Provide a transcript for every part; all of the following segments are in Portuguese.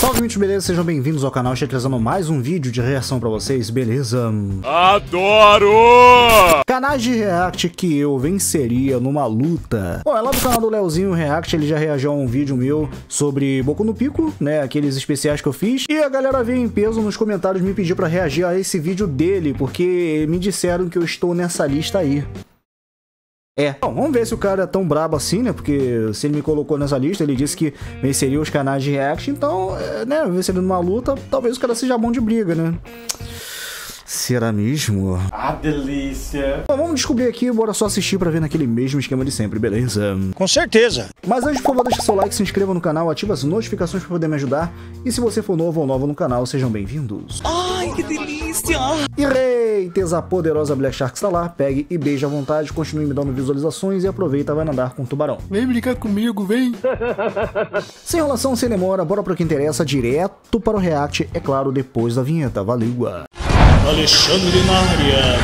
Salve, muitos beleza? Sejam bem-vindos ao canal. Estou trazendo mais um vídeo de reação pra vocês, beleza? Adoro! Canais de react que eu venceria numa luta. Bom, é lá do canal do Leozinho React, ele já reagiu a um vídeo meu sobre Boku no Pico, né? Aqueles especiais que eu fiz. E a galera veio em peso nos comentários me pediu pra reagir a esse vídeo dele, porque me disseram que eu estou nessa lista aí. É. Bom, vamos ver se o cara é tão brabo assim, né? Porque se ele me colocou nessa lista, ele disse que venceria os canais de react, então, é, né? Vencendo numa luta, talvez o cara seja bom de briga, né? Será mesmo? Ah, delícia! Bom, vamos descobrir aqui, bora só assistir pra ver naquele mesmo esquema de sempre, beleza? Com certeza! Mas antes, por favor, deixa seu like, se inscreva no canal, ativa as notificações pra poder me ajudar. E se você for novo ou nova no canal, sejam bem-vindos. Ai, que delícia! E Aceites a poderosa Black Shark está lá, pegue e beije à vontade, continue me dando visualizações e aproveita vai nadar com o tubarão. Vem brincar comigo, vem! sem relação, sem demora, bora pro que interessa, direto para o react, é claro, depois da vinheta. Valeu! Alexandre Maria.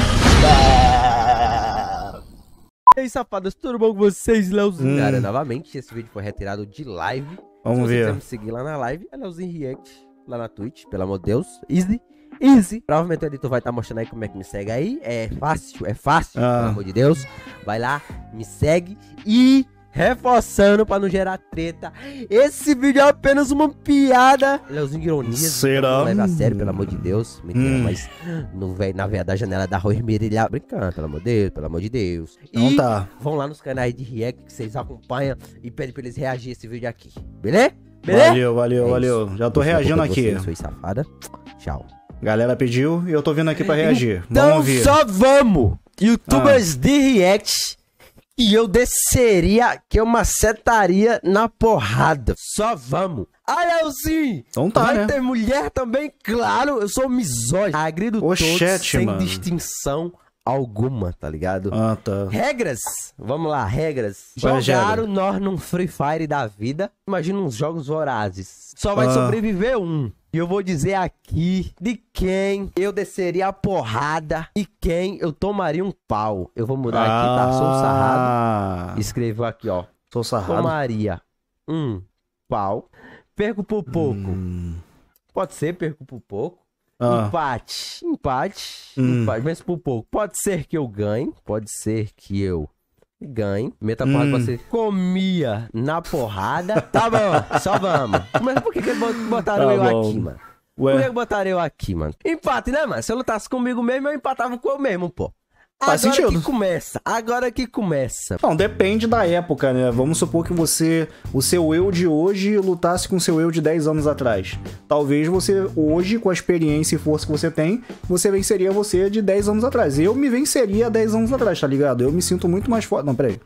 E aí, safadas, tudo bom com vocês, Leozinho? Hum. Cara, novamente, esse vídeo foi retirado de live. Vamos Se você ver. quiser me seguir lá na live, é Leozinho React, lá na Twitch, pelo amor de Deus. Easy. Easy. Provavelmente o editor vai estar tá mostrando aí como é que me segue aí. É fácil, é fácil, ah. pelo amor de Deus. Vai lá, me segue e reforçando para não gerar treta. Esse vídeo é apenas uma piada. Leozinho de ironia. Então Será? Não leva a sério, pelo amor de Deus. Mentira, hum. mas no na verdade, a janela da rua esmerilha. Brincando, pelo amor de Deus, pelo amor de Deus. Então e tá. Vão lá nos canais de React que vocês acompanham e pedem pra eles reagirem esse vídeo aqui. Beleza? Beleza? Valeu, valeu, é valeu. Já tô reagindo aqui. Vocês, safada. Tchau. Galera pediu e eu tô vindo aqui para então reagir. Então vamos ouvir. só vamos! Youtubers ah. de React e eu desceria que uma setaria na porrada. Só vamos. Ah, Elzinho! Então tá, Vai né? ter mulher também? Claro, eu sou misógino. Agrido todos chat, sem mano. distinção alguma, tá ligado? Ah, tá. Regras, vamos lá, regras. jogar Jogaram nós num Free Fire da vida. Imagina uns jogos vorazes. Só vai ah. sobreviver um. E eu vou dizer aqui de quem eu desceria a porrada e quem eu tomaria um pau. Eu vou mudar ah. aqui, tá? Sou ah. sarrado. Escreveu aqui, ó. Sou sarrado. Tomaria um pau. Perco por pouco. Hum. Pode ser, perco por pouco. Ah. Empate. Empate. Hum. Empate, mas por pouco. Pode ser que eu ganhe. Pode ser que eu ganhe. Meta porrada hum. pra você. Comia na porrada. Tá bom, só vamos. Mas por que, que botaram tá eu bom. aqui, mano? Ué. Por que botaram eu aqui, mano? Empate, né, mano? Se eu lutasse comigo mesmo, eu empatava com eu mesmo, pô. Faz agora sentido. que começa, agora que começa. Não, depende da época, né? Vamos supor que você, o seu eu de hoje, lutasse com o seu eu de 10 anos atrás. Talvez você, hoje, com a experiência e força que você tem, você venceria você de 10 anos atrás. Eu me venceria 10 anos atrás, tá ligado? Eu me sinto muito mais forte. Não, peraí.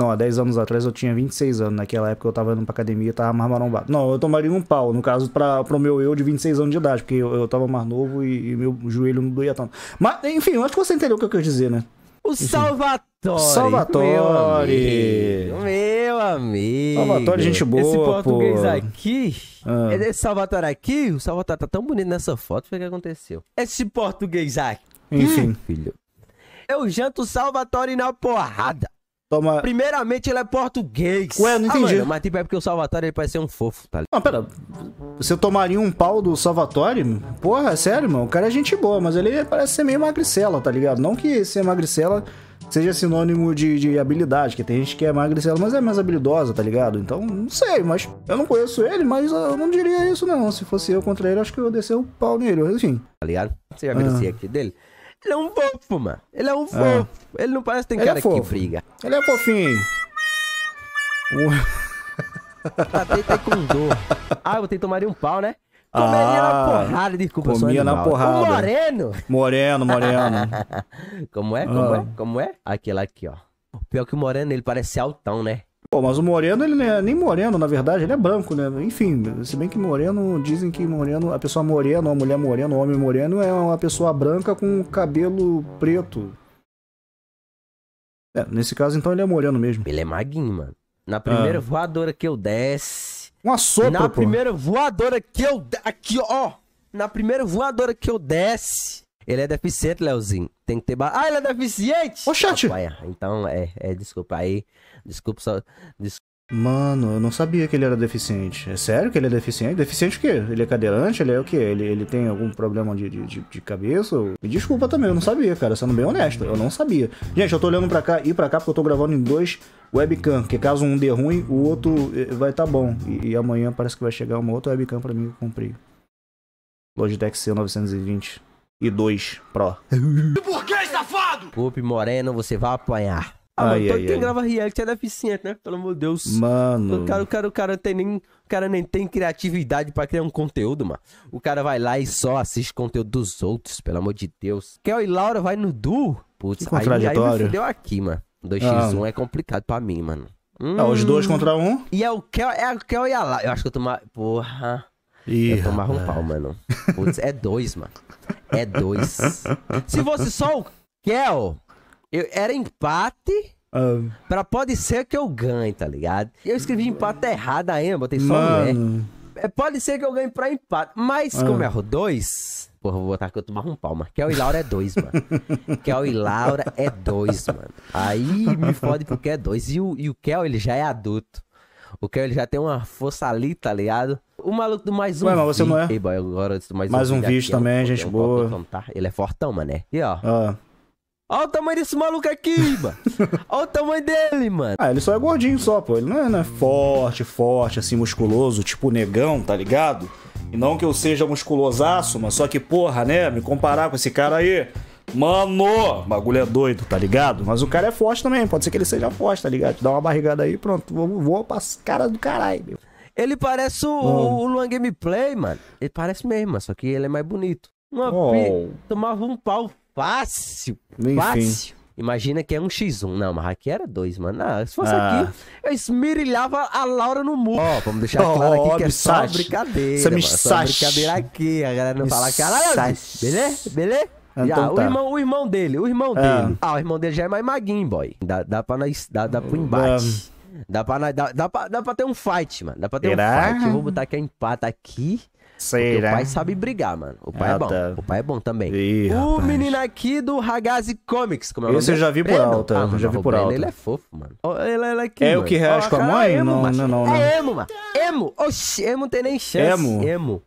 Não, há 10 anos atrás eu tinha 26 anos. Naquela época eu tava indo pra academia e tava mais marombado. Não, eu tomaria um pau, no caso, pra, pro meu eu de 26 anos de idade, porque eu, eu tava mais novo e, e meu joelho não doía tanto. Mas, enfim, eu acho que você entendeu o que eu quis dizer, né? O enfim. Salvatore. Salvatore. Meu amigo. Meu amigo. Salvatore, gente boa. Esse português pô. aqui. Ah. Esse é Salvatore aqui, o Salvatore tá tão bonito nessa foto, foi o que aconteceu. Esse português aqui. Enfim. Filho. Eu janto Salvatore na porrada. Toma... Primeiramente, ele é português. Ué, não ah, entendi. Ah, mas tipo, é porque o Salvatore ele parece ser um fofo, tá ligado? Não, ah, pera. Você tomaria um pau do Salvatore? Porra, é sério, mano. O cara é gente boa, mas ele parece ser meio magricela, tá ligado? Não que ser magricela seja sinônimo de, de habilidade, que tem gente que é magricela, mas é mais habilidosa, tá ligado? Então, não sei, mas eu não conheço ele, mas eu não diria isso, não. Se fosse eu contra ele, acho que eu ia descer o um pau nele, enfim. Tá ligado? Você já viu ah. aqui dele? Ele é um fofo, mano. Ele é um é. fofo. Ele não parece que tem é cara é que briga. Ele é fofinho. Tatei ah, tá com dor. Ah, que tomar um pau, né? Comeria ah, na porrada, desculpa, Comia na porrada. O moreno. Moreno, moreno. como é, como ah. é, como é? Aquela aqui, ó. Pior que o moreno, ele parece altão, né? Pô, mas o moreno, ele não é nem moreno, na verdade, ele é branco, né? Enfim, se bem que moreno, dizem que moreno, a pessoa morena, uma mulher morena, um homem moreno é uma pessoa branca com cabelo preto. É, nesse caso, então, ele é moreno mesmo. Ele é maguinho, mano. Na primeira ah. voadora que eu desce... Um assopro, Na pô. primeira voadora que eu... Aqui, ó! Na primeira voadora que eu desce... Ele é deficiente, Leozinho. Tem que ter. Ba... Ah, ele é deficiente! Ô, chat! É. então, é, é, desculpa. Aí, desculpa só. Desculpa. Mano, eu não sabia que ele era deficiente. É sério que ele é deficiente? Deficiente o quê? Ele é cadeirante? Ele é o quê? Ele, ele tem algum problema de, de, de cabeça? Me desculpa também, eu não sabia, cara. Sendo bem honesto, eu não sabia. Gente, eu tô olhando pra cá e pra cá porque eu tô gravando em dois webcam, que caso um dê ruim, o outro eh, vai tá bom. E, e amanhã parece que vai chegar uma outra webcam pra mim que eu comprei. Logitech C920 e 2 Pro. Por que, safado? Poupe, moreno, você vai apanhar. Ah, mano, ai, todo ai, quem ai. grava react é deficiente, né? Pelo amor de Deus. Mano. O cara, o cara, o cara tem nem. O cara nem tem criatividade pra criar um conteúdo, mano. O cara vai lá e só assiste conteúdo dos outros, pelo amor de Deus. Kel e Laura vai no duo. Putz, que aí, aí me fudeu aqui, mano. 2x1 ah. é complicado pra mim, mano. Hum. os dois hum. contra um. E é o Kel, é o Kel e a Laura. Eu acho que eu tô mais. Porra. Ih, eu tomava um pau, mano. Putz, é dois, mano. É dois. Se fosse só o Kel, eu, era empate. Um. Ah. Pra pode ser que eu ganhe, tá ligado? Eu escrevi empate errado aí, botei só um é, Pode ser que eu ganhe pra empate. Mas um. Ah. como erro dois, Porra, vou botar que eu tomava um pau, mano. Kel e Laura é dois, mano. Kel e Laura é dois, mano. Aí me fode porque é dois. E o, e o Kel, ele já é adulto. O Kelly já tem uma força ali, tá ligado? O maluco do mais um. Ué, mas você não é? Ei, boy, agora mais, mais um, um vídeo também, é um, gente é um boa. tá? Ele é fortão, mané. E ó. Ah. Olha o tamanho desse maluco aqui, mano. Olha o tamanho dele, mano. Ah, ele só é gordinho só, pô. Ele não é, não é forte, forte, assim, musculoso, tipo negão, tá ligado? E não que eu seja musculosaço, mas só que, porra, né? Me comparar com esse cara aí. Mano, o bagulho é doido, tá ligado? Mas o cara é forte também, pode ser que ele seja forte, tá ligado? Dá uma barrigada aí, pronto, vou, vou pras caras do caralho, meu. Ele parece o, hum. o Luan Gameplay, mano. Ele parece mesmo, só que ele é mais bonito. Uma oh. Tomava um pau fácil, Enfim. fácil. Imagina que é um X1. Não, mas aqui era dois, mano. Ah, se fosse ah. aqui, eu esmirilhava a Laura no muro. Ó, oh, vamos deixar claro aqui que é só brincadeira. Você me mano, só brincadeira aqui. A galera não me fala, é caralho, beleza? Beleza? Ah, então, yeah, tá. o, irmão, o irmão dele, o irmão é. dele. Ah, o irmão dele já é mais maguinho, boy. Dá, dá pra nós. Dá, dá pro embate. Um... Ah. Dá, pra, dá, dá, pra, dá pra ter um fight, mano. Dá pra ter Será? um fight. Eu vou botar aqui a empata aqui. Será? o pai sabe brigar, mano. O pai ah, é bom. Tá. O pai é bom também. Ih, o rapaz. menino aqui do Ragazzi Comics, como é o nome eu já vi por Breno. alto. Ah, já vi por alto. Ele é fofo, mano. Ele, ele é aqui, é mano. o que reage com a mãe? Não, não, não, não. É emo, mano. Emo. Oxi, emo tem nem chance. Emo. Emo.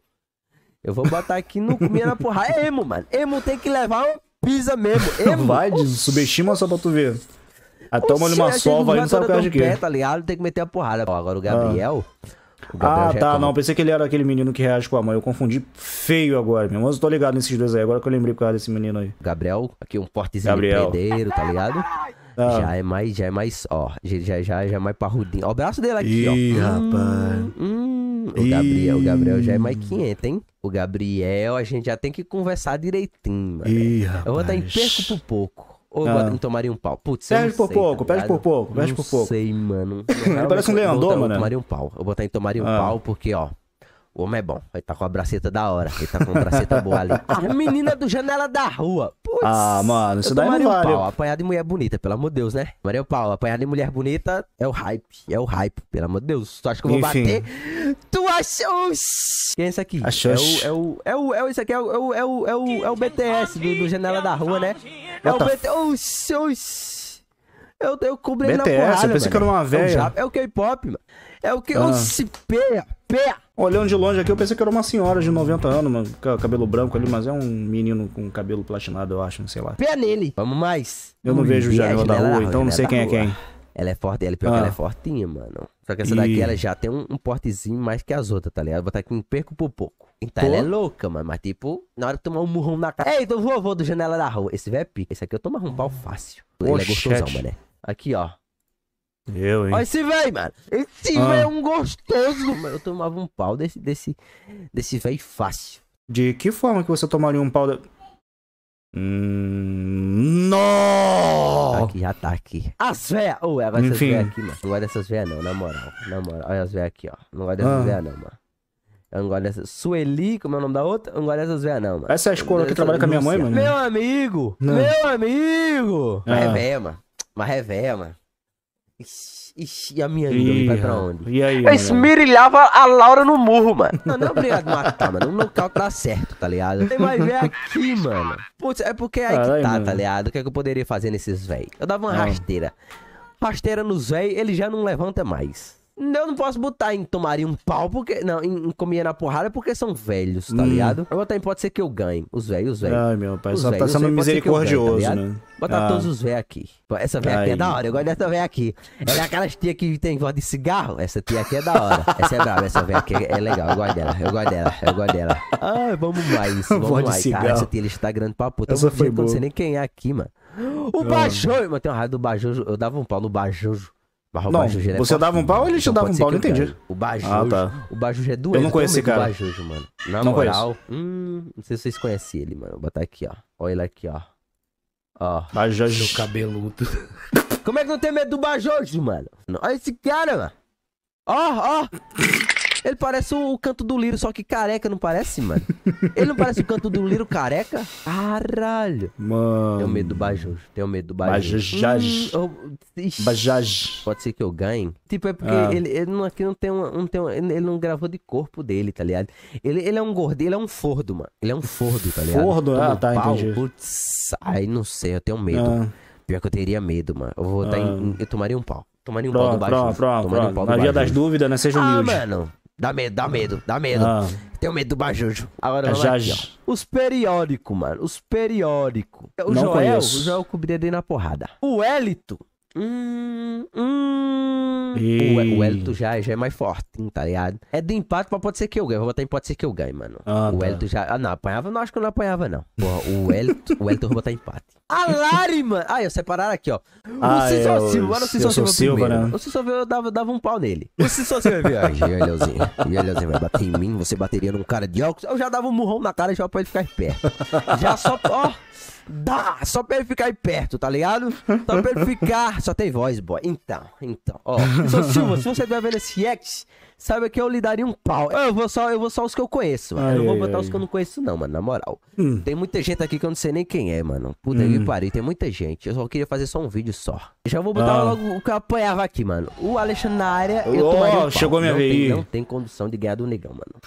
Eu vou botar aqui no comida na porra. É emo, mano. Emo tem que levar um pisa mesmo. Emo. Vai, diz, subestima só pra tu ver. Até ah, toma-lhe uma sova aí, não sabe o que é de quê. Tá ligado? Tem que meter a porrada. Ó, agora o Gabriel... Ah. O Gabriel ah, tá, é não. Pensei que ele era aquele menino que reage com a mãe. Eu confundi feio agora, meu. Mas eu tô ligado nesses dois aí. Agora que eu lembrei por causa desse menino aí. Gabriel, aqui um portezinho Gabriel. de tá ligado? Ah. Já é mais, já é mais, ó. Já, já, já é mais parrudinho. Ó, o braço dele aqui, Ih, ó. Ih, rapaz. Hum, hum. O Gabriel, o Gabriel já é mais 500, hein? O Gabriel, a gente já tem que conversar direitinho, mano. Ih, rapaz. Eu vou dar em perco por pouco. Ou ah. tomaria um pau. Putz, perde por sei, pouco, tá perde por pouco, perde por pouco. Não sei, mano. Ele parece um Leandro, mano. Eu tomaria um pau. Eu vou botar em tomaria um ah. pau porque, ó, o homem é bom. Ele tá com a braceta da hora. Ele tá com a braceta boa ali. A menina do janela da rua. Putz. Ah, mano, isso daí não vale. Pau, apanhar de mulher bonita, pelo amor de Deus, né? Maria o pau, apanhar de mulher bonita é o hype. É o hype, pelo amor de Deus. Tu acha que eu vou Enfim. bater? Tu Oxi! Quem é esse aqui? É o, é o, é o, é o, aqui é o, é o, é o, é o, é o BTS do, do Janela da Rua, né? É o BTS. Oxi, o Eu, eu cobri BTS, na porrada, eu pensei mano. que era uma é velha. É o K-pop, mano. É o que... Ah. Oxi, peia, Olhando de longe aqui, eu pensei que era uma senhora de 90 anos, mano, cabelo branco ali, mas é um menino com cabelo platinado, eu acho, sei lá. Pé nele. Vamos mais. Eu não vejo o janela da rua, então rua, então não sei né? quem é quem. Ela é forte, ela, pior ah. ela é ah. fortinha, mano. Só que essa e... daqui, ela já tem um, um, portezinho mais que as outras, tá ligado? Vou botar aqui um perco por pouco. Então Pô. ela é louca, mano. Mas tipo, na hora de tomar um murrão na cara. Ei, do vovô do janela da rua. Esse velho é pica. Esse aqui eu tomo um pau fácil. Ele Oxete. é gostosão, mano. Aqui, ó. Eu, hein? Olha esse velho, mano. Esse ah. velho é um gostoso, mano. Eu tomava um pau desse, desse, desse velho fácil. De que forma que você tomaria um pau? Da... Hum, no! aqui, já tá aqui. As véias! É, Ué, oh, agora essas véias aqui, mano. Não gosto dessas véias, não, na moral. Na moral, olha as véias aqui, ó. Não gosto dessas ah. véias, não, mano. Eu não gosto dessas. Sueli, como é o nome da outra? Eu não gosto dessas véias, não, mano. Essa é a escola que trabalha com a minha mãe, mano. Meu amigo! Não. Ah. Meu amigo! Ah. Mas é véia, mano. Mas é véia, mano. Ixi, a minha índole vai pra onde? E aí, eu esmirilhava a Laura no murro, mano. Não, não é obrigado matar, mano. Um nocaute tá certo, tá ligado? Tem mais ver aqui, mano. Putz, é porque é aí que tá, mano. tá ligado? O que, é que eu poderia fazer nesses véi? Eu dava uma não. Ah. rasteira. Rasteira nos véi, ele já não levanta mais. Eu não posso botar em tomaria um pau, porque. Não, em, em comia na porrada porque são velhos, tá hum. ligado? Eu botar em pode ser que eu ganhe. Os velhos, os velhos. Ai, meu pai, os só tá sendo misericordioso, ganhe, tá né? Botar ah. todos os velhos aqui. Essa velha aqui é da hora, eu gosto dessa velha aqui. Ela é aquelas tia que tem voz de cigarro. Essa tia aqui é da hora. Essa é brava, essa velha aqui é legal. Eu gosto dela, eu gosto dela, eu gosto dela. Ai, ah, vamos mais. Vamos mais, cara. Essa tia está grande pra puta. Essa eu não sei nem quem é aqui, mano. O ah. Bajojo, mano, tem uma raiva do Bajojo. Eu dava um pau no Bajojo. Barro não, ele é você dava um pau ou ele te então dava um pau? Não entendi. O Bajuji, ah, tá. o Bajuji é doente. Eu não conheci, cara. O Bajuji, mano. Na não moral, conheço. Hum, não sei se vocês conhecem ele, mano. Vou botar aqui, ó. Olha ele aqui, ó. Ó. Bajuji. cabeludo. Como é que não tem medo do Bajuji, mano? Olha esse cara, mano. Ó, ó. Ele parece o canto do Liro, só que careca, não parece, mano? Ele não parece o canto do Liro careca? Caralho. Mano. Tenho medo do Bajujo. Tenho medo do Bajujo. Bajaj. Hum, oh, Pode ser que eu ganhe. Tipo, é porque ah. ele, ele não, aqui não tem, uma, não tem uma, Ele não gravou de corpo dele, tá ligado? Ele, ele é um gordinho, ele é um fordo, mano. Ele é um fordo, tá ligado? Fordo, ah, tá, pau, entendi. Putz, aí não sei, eu tenho medo. Ah. Pior que eu teria medo, mano. Eu vou ah. em, Eu tomaria um pau. Tomaria um pronto, pau do Bajuj. Pronto, pronto, pronto. Um Na via das dúvidas, né? Seja ah, humilde. Ah, mano. Dá medo, dá medo, dá medo. Ah. Tenho medo do Bajujo. Agora é vamos já, aqui, ó. Os periódicos, mano. Os periódicos. O Não Joel, conheço. o Joel cobriria na porrada. O Elito Hum, hum. O, o Elito já, já é mais forte, tá ligado? É do empate, mas pode ser que eu ganhe. Vou botar em pode ser que eu ganhe, mano. Ah, o Elito tá. já. Ah, não, apanhava, não acho que eu não apanhava, não. Porra, o Elito, o Elito eu vou botar empate. A Lari, mano. Ah, eu separaram aqui, ó. o ah, Cícero Silva, o Cícero Silva. Silva primeiro. né? O Cícero Silva eu dava, dava um pau nele. O Cícero Silva eu vi, ó. e vai bater em mim, você bateria num cara de óculos. Eu já dava um murrão na cara já pra ele ficar em pé. Já só, ó. Dá! Só pra ele ficar aí perto, tá ligado? Só pra ele ficar. Só tem voz, boy. Então, então. Ó, Silva, se você estiver vendo esse X. Sabe que eu lhe daria um pau. Eu vou só, eu vou só os que eu conheço, mano. Ai, eu não vou botar ai, os que eu não conheço, não, mano. Na moral. Hum. Tem muita gente aqui que eu não sei nem quem é, mano. Puta hum. parei pariu, tem muita gente. Eu só queria fazer só um vídeo só. Já vou botar ah. logo o que eu apanhava aqui, mano. O Alexandre na área, eu oh, tomaria um pau. Chegou minha vez. não tem condição de ganhar do negão, mano.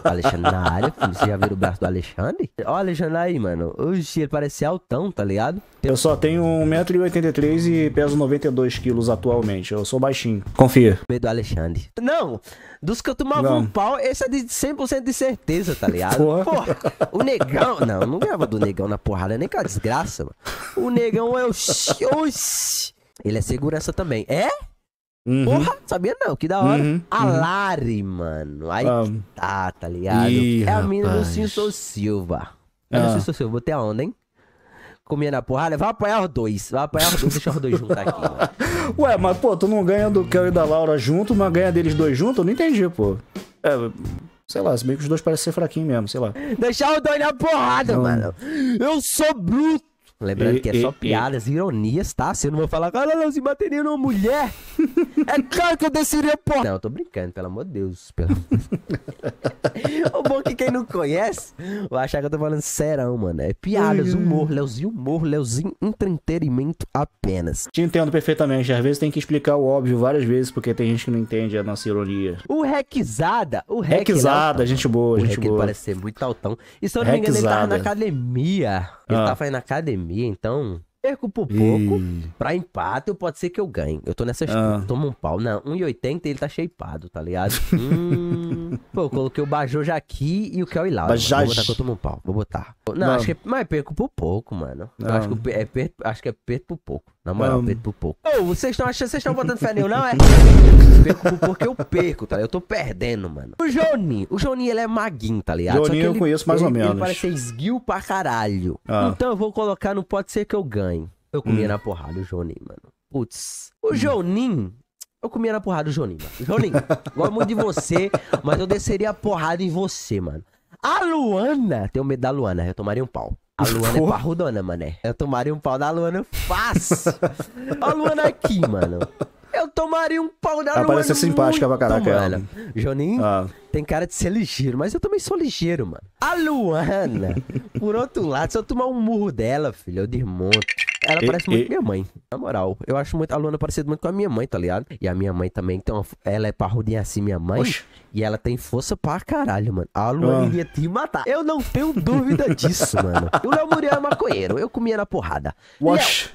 O Alexandre na área, filho. Você já viu o braço do Alexandre? Olha o Alexandre aí, mano. Oxi, ele parece altão, tá ligado? Tem... Eu só tenho 1,83m e peso 92kg atualmente. Eu sou baixinho. Confia. Medo do Alexandre. Não, dos que eu tomava não. um pau, esse é de 100% de certeza, tá ligado? Porra. Porra. O negão. Não, eu não ganhava do negão na porrada, nem com a desgraça, mano. O negão é o. Oxi. Ele é segurança também. É? Uhum. Porra, sabia não, que da hora. Uhum. uhum. A Lari, mano. Aí um. Ah. tá, tá ligado? Ih, é a mina do Cinso Silva. É ah. Eu não sei se a onda, hein? comia na porrada, vai apanhar os dois. Vai apanhar os dois, deixa os dois juntos aqui. Mano. Ué, mas pô, tu não ganha do Kel e da Laura junto, mas ganha deles dois junto? Eu não entendi, pô. É, sei lá, se bem que os dois parecem ser fraquinhos mesmo, sei lá. Deixar os dois na porrada, não. mano. Eu sou bruto. Lembrando e, que é e, só piadas, e... ironias, tá? Você não vai falar, cara, não, se bateria numa mulher. é claro que eu desceria porra. Não, eu tô brincando, pelo amor de Deus. Pelo... o bom quem não conhece vai achar que eu tô falando serão, mano. É piadas, uhum. humor, Leozinho, humor, Leozinho, entretenimento apenas. Te entendo perfeitamente. Às vezes tem que explicar o óbvio várias vezes, porque tem gente que não entende a nossa ironia. O Requizada, o Requizada, é gente boa, o gente boa. parece ser muito altão. E se eu não me engano, ele tava na academia. Ele ah. tava na academia, então perco por pouco. E... Pra empate, pode ser que eu ganhe. Eu tô nessa ah. Toma um pau. Não, 1,80 ele tá shapeado, tá ligado? hum... Pô, eu coloquei o já aqui e o Kel Hilário. Bajaj. Vou botar que eu tomo um pau. Vou botar. Não, não. acho que é... Mas perco por pouco, mano. Acho que, é per... acho que é perco por pouco. Na moral, um... perco por pouco. Ô, vocês estão achando, vocês estão botando fé nenhum, não é? perco por pouco, eu perco, tá Eu tô perdendo, mano. O Johnny, o Johnny, ele é maguinho, tá ligado? Johnny eu conheço mais ou menos. Ele parece esguio pra caralho. Ah. Então eu vou colocar, não pode ser que eu ganhe. Eu comia hum. na porrada o Johnny, mano. Putz. O hum. Jonin, eu comia na porrada o Jonin, mano. Jonin, gosto muito de você, mas eu desceria a porrada em você, mano. A Luana, tenho medo da Luana, eu tomaria um pau. A Luana é Pô. é parrudona, mané. Eu tomaria um pau da Luana fácil. a Luana aqui, mano. Eu tomaria um pau da Ela Luana. Parece é simpática pra caraca, ela. Joninho ah. tem cara de ser ligeiro, mas eu também sou ligeiro, mano. A Luana, por outro lado, se eu tomar um murro dela, filho, eu desmonto. Ela e, parece e... muito minha mãe, na moral. Eu acho muito a Luana parecida muito com a minha mãe, tá ligado? E a minha mãe também, então, ela é parrudinha assim, minha mãe. Oxi. E ela tem força pra caralho, mano. A Luana ah. iria te matar. Eu não tenho dúvida disso, mano. O Léo Muriel é maconheiro. Eu comia na porrada. Oxi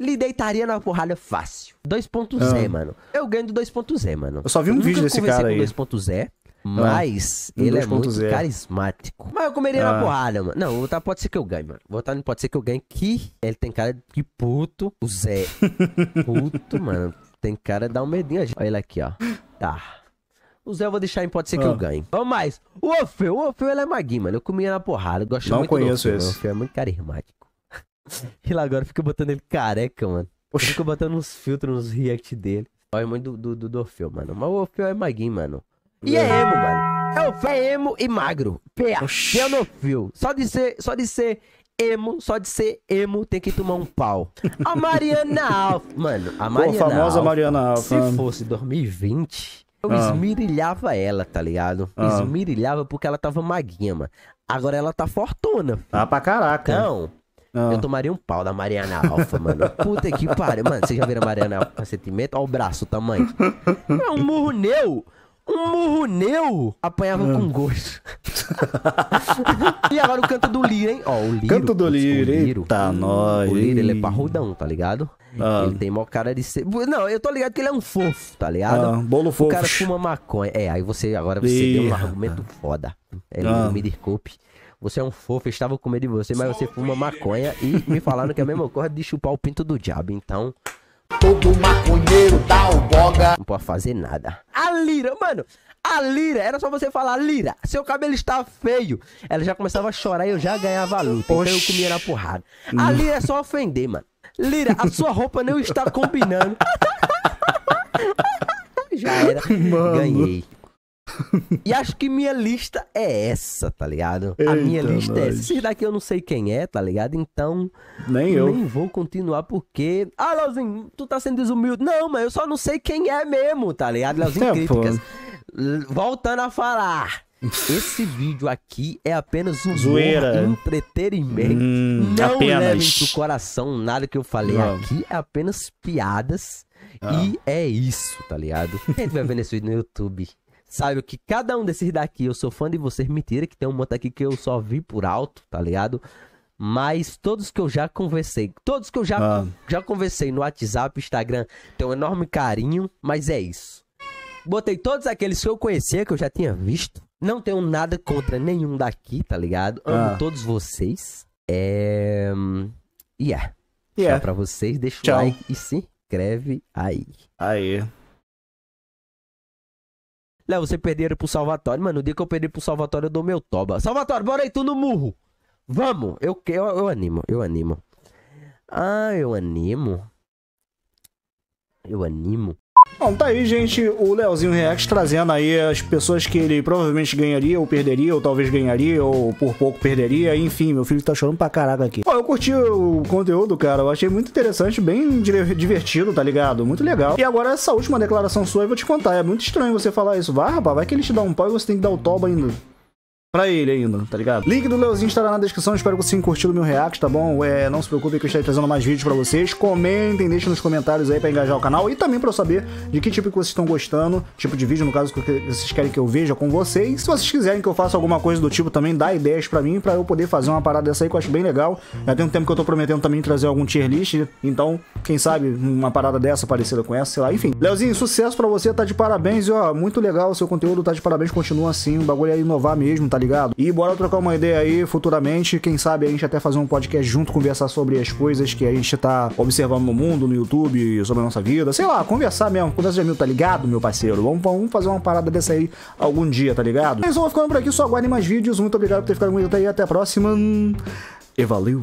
lhe deitaria na porrada fácil. 2.0, ah. mano. Eu ganho do 2.0, mano. Eu só vi um eu vídeo desse cara aí. 2.0. Ah. Mas ah, ele é muito carismático. Mas eu comeria ah. na porrada, mano. Não, o tá, pode ser que eu ganhe, mano. O Otávio pode ser que eu ganhe, que ele tem cara de puto. O Zé. puto, mano. Tem cara de dar um medinho. Olha ele aqui, ó. Tá. O Zé eu vou deixar em pode ser ah. que eu ah. ganhe. Vamos mais. O Orfeu. O Orfeu, ele é maguinho, mano. Eu comia na porrada. Eu gosto Não muito conheço do Orfeu, esse. O Orfeu é muito carismático. E lá agora fica botando ele careca, mano. Fica botando uns filtros nos react dele. Olha, irmão do, do, do, do Orfeu, mano. Mas o Orfeu é maguinho, mano. E é emo, mano. É o é emo e magro. PA. Xenofil. Só de ser, só de ser emo, só de ser emo tem que tomar um pau. A Mariana Alfa. Mano, a Mariana Pô, famosa Alfa, Mariana Alfa. Se fosse 2020, eu ah. esmirilhava ela, tá ligado? Ah. Esmirilhava porque ela tava maguinha, mano. Agora ela tá fortuna. Tá filho. Ah, pra caraca. Então, ah. Eu tomaria um pau da Mariana Alfa, mano. Puta que pariu. Mano, vocês já viram a Mariana Alfa com sentimento? Olha o braço, o tamanho. É um murro meu. Um murro meu apanhava ah. com gosto. e agora o canto do Lira, hein? Ó, o Lira. Canto do Lira, tá nós. O Lira, ele é parrudão, tá ligado? Ah. Ele tem mó cara de ser... Não, eu tô ligado que ele é um fofo, tá ligado? Ah, bolo fofo. O cara fuma maconha. É, aí você, agora você e... deu um argumento foda. Ele é ah. me desculpe. Você é um fofo, estava com medo de você, mas você fuma né? maconha e me falaram que é a mesma coisa de chupar o pinto do diabo. Então. Todo maconheiro dá o boga. Não pode fazer nada. A lira, mano. A lira, era só você falar, lira, seu cabelo está feio. Ela já começava a chorar e eu já ganhava a luta. Oxi. Então eu comia na porrada. A lira é só ofender, mano. Lira, a sua roupa não está combinando. já era. Mano. Ganhei. e acho que minha lista é essa, tá ligado? Eita a minha lista é nós. é essa. Esse daqui eu não sei quem é, tá ligado? Então. Nem eu. Nem vou continuar porque. Ah, Leozinho, tu tá sendo desumilde. Não, mas eu só não sei quem é mesmo, tá ligado? Leozinho é, Críticas. Voltando a falar. Esse vídeo aqui é apenas um Zoeira. entretenimento. Hum, não apenas. levem pro coração nada que eu falei não. aqui, é apenas piadas. Ah. E é isso, tá ligado? A gente vai ver nesse vídeo no YouTube saiba que cada um desses daqui eu sou fã de vocês. Mentira, que tem um monte aqui que eu só vi por alto, tá ligado? Mas todos que eu já conversei, todos que eu já, ah. já conversei no WhatsApp, Instagram, tem um enorme carinho, mas é isso. Botei todos aqueles que eu conhecia, que eu já tinha visto. Não tenho nada contra nenhum daqui, tá ligado? Amo ah. todos vocês. É. Yeah. yeah. É. Tchau é. pra vocês, deixa Tchau. o like e se inscreve aí. Aí. Léo, você perderam pro Salvatore. Mano, no dia que eu perdi pro Salvatore, eu dou meu toba. Salvatore, bora aí tu no murro. Vamos. Eu, eu, eu animo, eu animo. Ah, eu animo. Eu animo. Bom, tá aí, gente, o Leozinho React trazendo aí as pessoas que ele provavelmente ganharia, ou perderia, ou talvez ganharia, ou por pouco perderia. Enfim, meu filho tá chorando pra caraca aqui. Bom, eu curti o conteúdo, cara. Eu achei muito interessante, bem divertido, tá ligado? Muito legal. E agora, essa última declaração sua, eu vou te contar. É muito estranho você falar isso. Vai, rapaz, vai que ele te dá um pau e você tem que dar o toba ainda. Pra ele ainda, tá ligado? Link do Leozinho estará na descrição, espero que vocês tenham curtido o meu react, tá bom? É, não se preocupe que eu estarei trazendo mais vídeos pra vocês. Comentem, deixem nos comentários aí pra engajar o canal e também pra eu saber de que tipo que vocês estão gostando, tipo de vídeo, no caso, que vocês querem que eu veja com vocês. Se vocês quiserem que eu faça alguma coisa do tipo também, dá ideias pra mim, pra eu poder fazer uma parada dessa aí que eu acho bem legal. Já tem um tempo que eu tô prometendo também trazer algum tier list, então, quem sabe, uma parada dessa parecida com essa, sei lá. Enfim, Leozinho, sucesso pra você, tá de parabéns e ó, muito legal o seu conteúdo, tá de parabéns, continua assim, o bagulho é inovar mesmo, tá ligado? E bora trocar uma ideia aí futuramente. Quem sabe a gente até fazer um podcast junto, conversar sobre as coisas que a gente tá observando no mundo, no YouTube, sobre a nossa vida. Sei lá, conversar mesmo. Conversa de mil, tá ligado, meu parceiro? Vamos, vamos fazer uma parada dessa aí algum dia, tá ligado? Mas vou ficando por aqui, só aguardem mais vídeos. Muito obrigado por ter ficado comigo até aí. Até a próxima. E valeu!